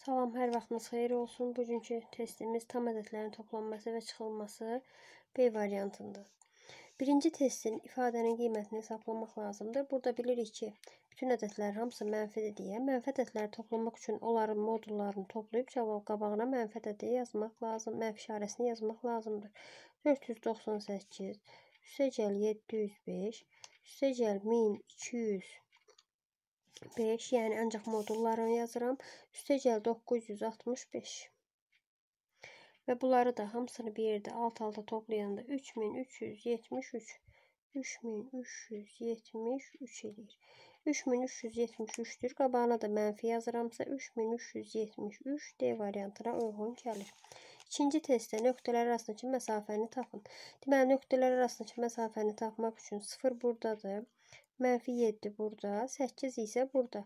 Salam, hər vaxtınız xeyir olsun. Bugünkü testimiz tam ədədlərin toplanması və çıxılması B variantında. Birinci testin ifadənin qiymətini hesablamaq lazımdır. Burada bilirik ki, bütün ədədlər hamısı mənfidir deyə mənfi ədədləri toplamaq üçün onların modullarını toplayıb cavab qabağına mənfi ədədi yazmaq lazım, mənfi işarəsini yazmaq lazımdır. 498, 300 705, 300 1200 5 yəni ancaq modullarını yazıram. Üstəgəl 965. Və bunları da hamısını bir yerdə alt-alta toplayanda 3373 3373 edir. 3373-dür. Qabağına da mənfi yazıramsa 3373 D variantına uyğun gəlir. İkinci testdə nöqtələr arasındakı məsafəni tapın. Deməli, nöqtələr arasındakı məsafəni tapmaq üçün 0 buradadır. Mənfi 7 burada, 8 isə burada.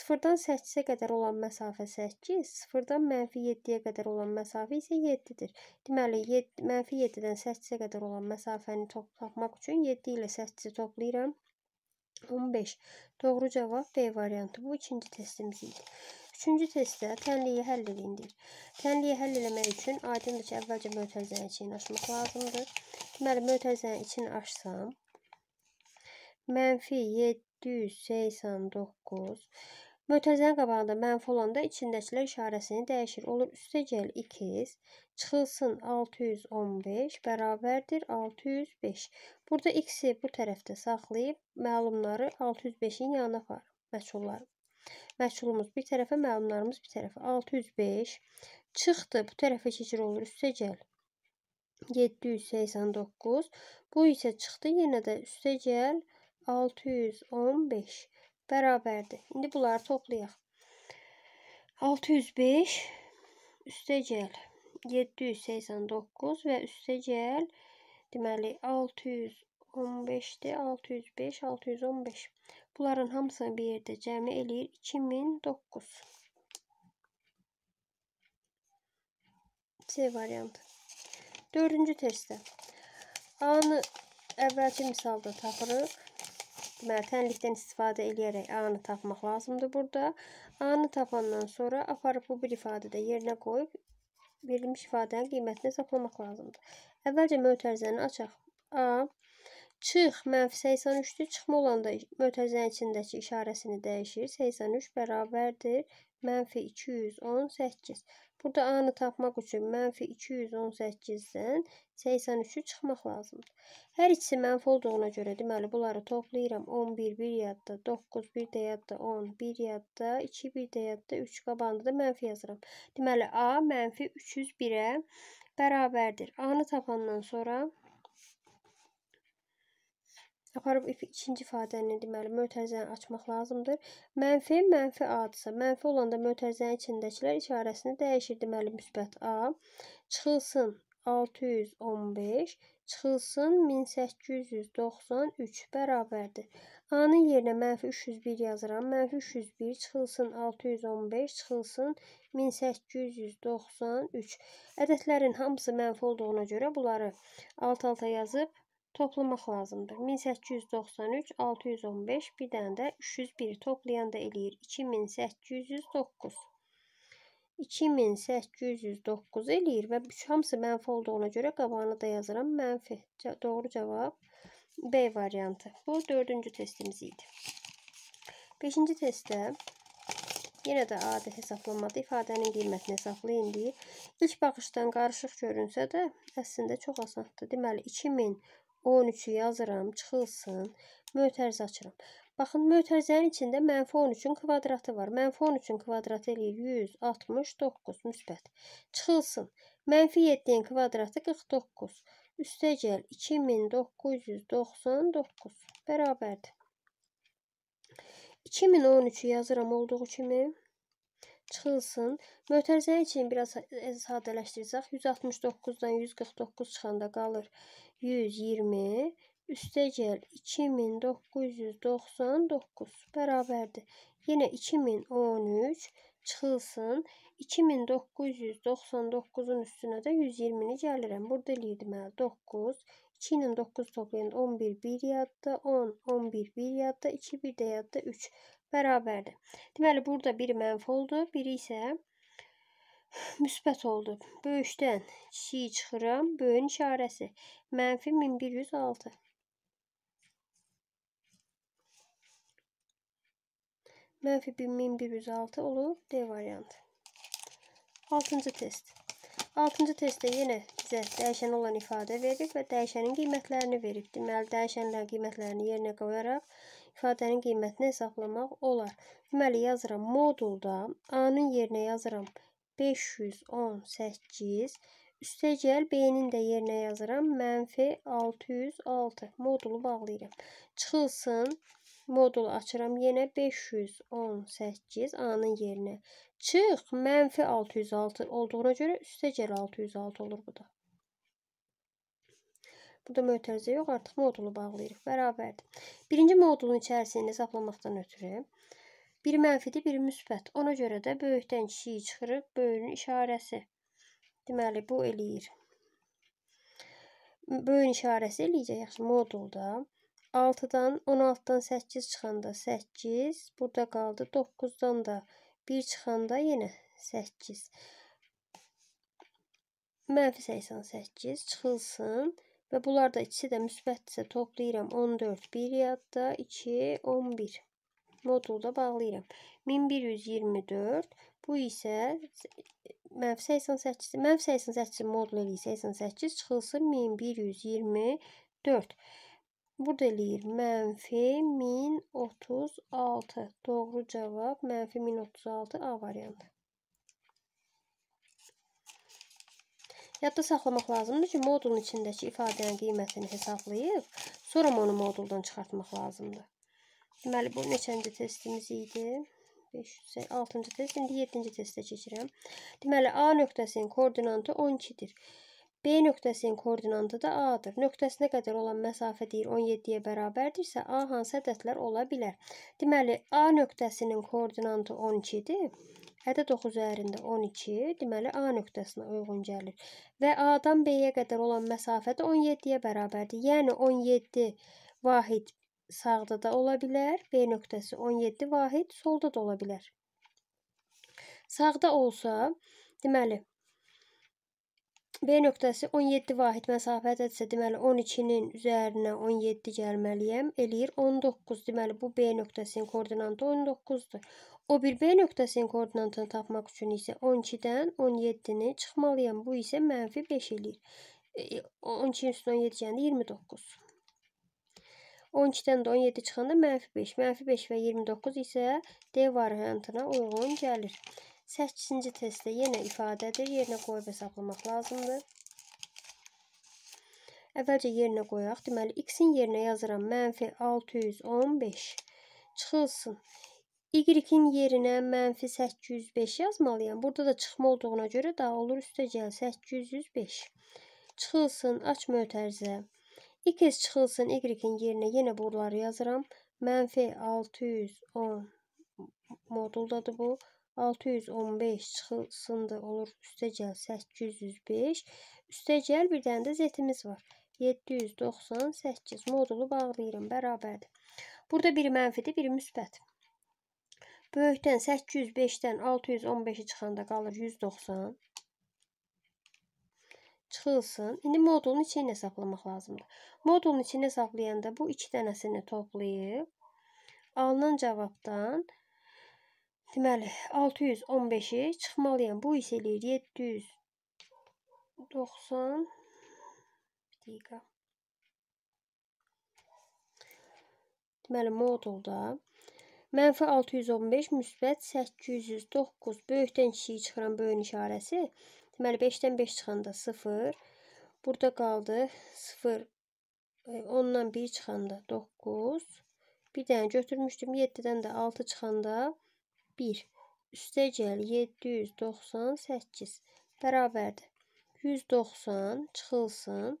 0-dan 8-ə qədər olan məsafə 8, 0-dan mənfi 7-yə qədər olan məsafə isə 7-dir. Deməli, 7, mənfi 7-dən 8-ə qədər olan məsafəni toplatmaq üçün 7 ilə 8-i toplayıram. 15. Doğru cavab B variantı. Bu ikinci testimiz idi. Üçüncü testdə tənliyi həll edin deyir. Tənliyi həll eləmək üçün aydındır ki, əvvəlcə mötərizənin içini açmaq lazımdır. Deməli, mötərizənin içini açsam, Mənfi 789. Mötəzənin qabağında mənfi olanda içindəkilər işarəsini dəyişir. Olur üstə gəl 2, çıxılsın 615 bərabərdir 605. Burada x-i bu tərəfdə saxlayıb məlumları 605-in yanına var. Məşhurlar. Məşhurumuz bir tərəfə, məlumlarımız bir tərəfə. 605 çıxdı, bu tərəfə keçir olur, üstə gəl. 789. Bu isə çıxdı, yenə də üstə gəl 605. 615 bərabərdir. İndi bunları toplayaq. 605 üstəgəl 789 və üstəgəl deməli 615-dir. 605, 615. Bunların hamısını bir yerdə cəmi eləyir 2009. C variantı. Dördüncü testdə. A-nı əvvəlki misalda tapırıq. Deməli, tənlikdən istifadə edərək A-nı tapmaq lazımdır burada. A-nı tapandan sonra aparıb bu bir ifadədə yerinə qoyub verilmiş ifadənin qiymətini hesaplamaq lazımdır. Əvvəlcə mötərizəni açaq. A çıx mənfi 83-dür. Çıxma olanda mötərizənin içindəki işarəsini dəyişir. 83 bərabərdir mənfi 218. Burada A-nı tapmaq üçün mənfi 218-dən 83-ü çıxmaq lazımdır. Hər ikisi mənfi olduğuna görə deməli bunları toplayıram. 11 bir yadda, 9 bir də yadda, 10 bir yadda, 2 bir də yadda, 3 qabanda da mənfi yazıram. Deməli A mənfi 301-ə bərabərdir. A-nı tapandan sonra Aparıb ikinci ifadəni deməli mötərizəni açmaq lazımdır. Mənfi mənfi A-dırsa, mənfi olanda mötərizənin içindəkilər işarəsini dəyişir. Deməli müsbət A çıxılsın 615, çıxılsın 1893 bərabərdir. A-nın yerinə mənfi 301 yazıram. Mənfi 301 çıxılsın 615, çıxılsın 1893. Ədədlərin hamısı mənfi olduğuna görə bunları alt-alta yazıb toplamaq lazımdır. 1893, 615, bir dənə də 301 toplayan da eləyir 2809. 2809 eləyir və hamısı mənfi olduğuna görə qabağına da yazıram mənfi. Doğru cavab B variantı. Bu dördüncü testimiz idi. Beşinci testdə Yenə də adi hesablamada ifadənin qiymətini hesablayın deyir. İlk baxışdan qarışıq görünsə də, əslində çox asandır. Deməli, 2000 13-ü yazıram, çıxılsın. Mötərizə açıram. Baxın, mötərizənin içində mənfi 13-ün kvadratı var. Mənfi 13-ün kvadratı eləyir 169 müsbət. Çıxılsın. Mənfi 7-nin kvadratı 49. Üstə gəl 2999 bərabərdir. 2013-ü yazıram olduğu kimi. Çıxılsın. Mötərizənin için biraz sadələşdirəcək. 169-dan 149 çıxanda qalır 120 üstəgəl 2999 bərabərdir. Yenə 2013 çıxılsın. 2999-un üstünə də 120-ni gəlirəm. Burada eləyirdim hə 9. 2 ilə 9 toplayanda 11 1 yadda, 10 11 1 yadda, 2 1 də yadda, 3 bərabərdir. Deməli burada biri mənfi oldu, biri isə müsbət oldu. Böyükdən kiçiyi çıxıram, böyün işarəsi. Mənfi 1106. Mənfi 1106 olur D variantı. 6-cı test. 6-cı testdə yenə bizə dəyişən olan ifadə verib və dəyişənin qiymətlərini verib. Deməli, dəyişənlərin qiymətlərini yerinə qoyaraq ifadənin qiymətini hesablamaq olar. Deməli, yazıram modulda A-nın yerinə yazıram 1. 518 üstəgəl B-nin də yerinə yazıram. Mənfi 606 modulu bağlayıram. Çıxılsın modulu açıram. Yenə 518 A-nın yerinə. Çıx, mənfi 606 olduğuna görə üstəgəl 606 olur bu da. Burada mötərizə yox, artıq modulu bağlayırıq. Bərabərdir. Birinci modulun içərisini hesablamaqdan ötürü Bir mənfidir, bir müsbət. Ona görə də böyükdən kiçiyi çıxırıb böyüyün işarəsi. Deməli, bu eləyir. Böyüyün işarəsi eləyəcək yaxşı modulda. 6-dan 16-dan 8 çıxanda 8, burada qaldı. 9-dan da 1 çıxanda yenə 8. Mənfi 88 çıxılsın. Və bunlar da ikisi də müsbətdirsə toplayıram 14, 1 yadda 2, 11 modulda bağlayıram. 1124 bu isə mənfi 88 mənfi 88 modul eləyir 88 çıxılsın 1124. Burada eləyir mənfi 1036. Doğru cavab mənfi 1036 A variantı. Yadda saxlamaq lazımdır ki, modulun içindəki ifadənin qiymətini hesablayıb, sonra onu moduldan çıxartmaq lazımdır. Deməli, bu neçənci testimiz idi? 506-cı test, indi 7-ci testə keçirəm. Deməli, A nöqtəsinin koordinatı 12-dir. B nöqtəsinin koordinatı da A-dır. Nöqtəsinə qədər olan məsafə deyir 17-yə bərabərdirsə, A hansı ədədlər ola bilər? Deməli, A nöqtəsinin koordinatı 12-dir. Ədəd 9 üzərində 12, deməli A nöqtəsinə uyğun gəlir. Və A-dan B-yə qədər olan məsafə də 17-yə bərabərdir. Yəni 17 vahid sağda da ola bilər. B nöqtəsi 17 vahid solda da ola bilər. Sağda olsa, deməli B nöqtəsi 17 vahid məsafədədirsə, deməli 12-nin üzərinə 17 gəlməliyəm. Eləyir 19. Deməli bu B nöqtəsinin koordinatı 19-dur. O bir B nöqtəsinin koordinatını tapmaq üçün isə 12-dən 17-ni çıxmalıyam. Bu isə mənfi 5 eləyir. 12-nin e, e, üstünə 17 gəndə 29. 12-dən də 17 çıxanda mənfi 5. Mənfi 5 və 29 isə D variantına uyğun gəlir. 8-ci testdə yenə ifadədir. Yerinə qoyub hesablamaq lazımdır. Əvvəlcə yerinə qoyaq. Deməli, x-in yerinə yazıram mənfi 615. Çıxılsın. Y-in yerinə mənfi 805 yazmalıyam. Burada da çıxma olduğuna görə daha olur üstə gəl 805. Çıxılsın, aç mötərizə. İlk kez çıxılsın y-in yerinə yenə bunları yazıram. Mənfi 610 moduldadır bu. 615 çıxılsındır olur. Üstəcəl 805. Üstəcəl bir dənə də z-imiz var. 798 modulu bağlayıram. Bərabərdir. Burada bir mənfidir, bir müsbət. Böyükdən 805-dən 615-i çıxanda qalır 190 çıxılsın. İndi modulun içində saxlamaq lazımdır. Modulun içində saxlayanda bu iki dənəsini toplayıb alınan cavabdan deməli 615-i çıxmalıyam. Bu isə eləyir 790 bir dəqiqə. Deməli modulda Mənfi 615, müsbət 809. Böyükdən kiçiyi çıxıran böyün işarəsi Deməli 5-dən 5 çıxanda 0. Burada qaldı 0. 10-dan 1 çıxanda 9. Bir dənə götürmüşdüm 7-dən də 6 çıxanda 1. Üstəgəl 798 bərabərdir. 190 çıxılsın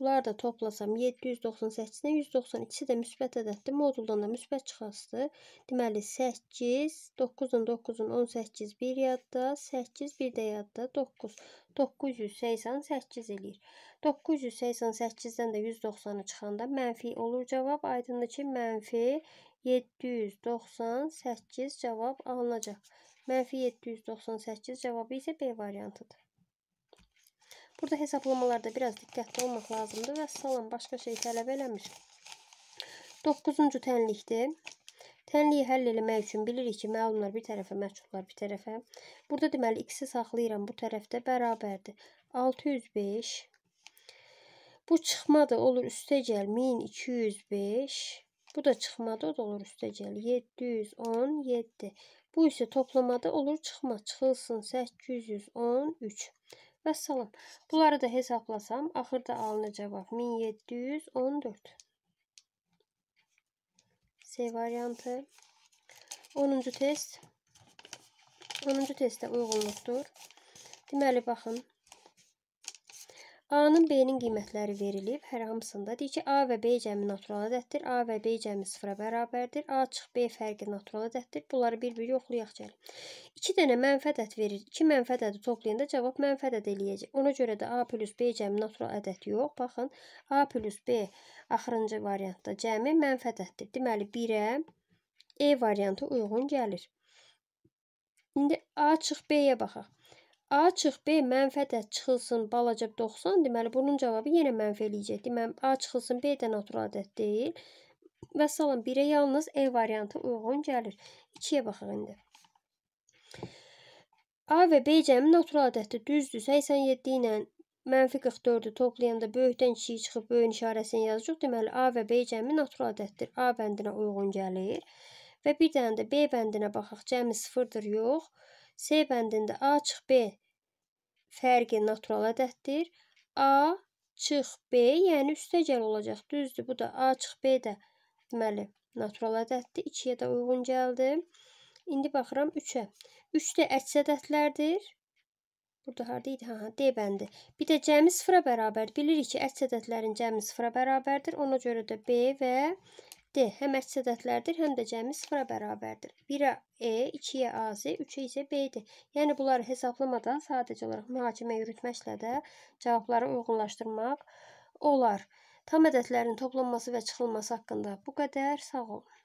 Bunları da toplasam 798-dən 192-si də müsbət ədəddir. Moduldan da müsbət çıxasıdır. Deməli 8, 9-dan 9-un 18 bir yadda, 8 bir də yadda 9. 988 eləyir. 988-dən də 190-ı çıxanda mənfi olur cavab. Aydındır ki, mənfi 798 cavab alınacaq. Mənfi 798 cavabı isə B variantıdır. Burada hesablamalarda biraz diqqətli olmaq lazımdır. Və salam başqa şey tələb eləmir. 9-cu tənlikdir. Tənliyi həll eləmək üçün bilirik ki, məlumlar bir tərəfə, məçhullar bir tərəfə. Burada deməli x-i saxlayıram bu tərəfdə bərabərdir. 605 Bu çıxmadı, olur üstə gəl 1205. Bu da çıxmadı, o da olur üstə gəl 717. Bu isə toplamada olur çıxma, çıxılsın 813. Və salam. Bunları da hesablasam, axırda alınır cavab 1714. C variantı. 10-cu test. 10-cu testdə uyğunluqdur. Deməli, baxın. A-nın B-nin qiymətləri verilib. Hər hamısında deyir ki, A və B cəmi natural ədəddir. A və B cəmi sıfıra bərabərdir. A çıx B fərqi natural ədəddir. Bunları bir-bir yoxlayaq gəlin. 2 dənə mənfə ədəd verir. 2 mənfə ədədi toplayanda cavab mənfə ədəd eləyəcək. Ona görə də A plus B cəmi natural ədəd yox. Baxın, A plus B axırıncı variantda cəmi mənfə ədəddir. Deməli 1-ə E variantı uyğun gəlir. İndi A çıx B-yə baxaq. A çıx B mənfədə çıxılsın balaca 90, deməli bunun cavabı yenə mənfi eləyəcək. Deməli A çıxılsın B də natural ədəd deyil. Və salam 1-ə yalnız E variantı uyğun gəlir. 2-yə baxaq indi. A və B cəmi natural ədəddir. Düzdür. 87 ilə mənfi 44-ü toplayanda böyükdən kiçiyi çıxıb böyüyün işarəsini yazacaq. Deməli A və B cəmi natural ədəddir. A bəndinə uyğun gəlir. Və bir dənə də B bəndinə baxaq. Cəmi 0-dır, yox. C bəndində A çıx B fərqi natural ədəddir. A çıx B, yəni üstəgəl olacaq. Düzdür, bu da A çıx B də deməli natural ədəddir. 2-yə də uyğun gəldi. İndi baxıram 3-ə. 3 də əks ədədlərdir. Burada harda idi? Ha, ha, D bəndi. Bir də cəmi sıfıra bərabərdir. Bilirik ki, əks ədədlərin cəmi sıfıra bərabərdir. Ona görə də B və D. Həm əks-ədədlərdir, həm də cəmi sıfıra bərabərdir. 1-ə E, 2-yə A-zı, 3-ə isə B-dir. Yəni, bunları hesablamadan sadəcə olaraq mühakimə yürütməklə də cavabları uyğunlaşdırmaq olar. Tam ədədlərin toplanması və çıxılması haqqında bu qədər. Sağ olun.